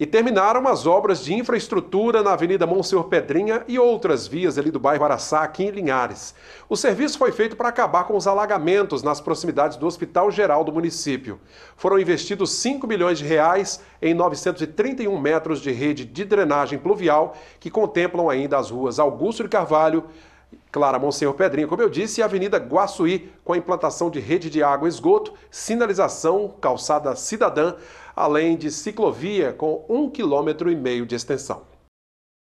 e terminaram as obras de infraestrutura na Avenida Monsenhor Pedrinha e outras vias ali do bairro Araçá, aqui em Linhares. O serviço foi feito para acabar com os alagamentos nas proximidades do Hospital Geral do município. Foram investidos 5 milhões de reais em 931 metros de rede de drenagem pluvial que contemplam ainda as ruas Augusto de Carvalho, Clara Monsenhor Pedrinho, como eu disse, e Avenida Guaçuí, com a implantação de rede de água e esgoto, sinalização, calçada cidadã, além de ciclovia com um quilômetro e meio de extensão.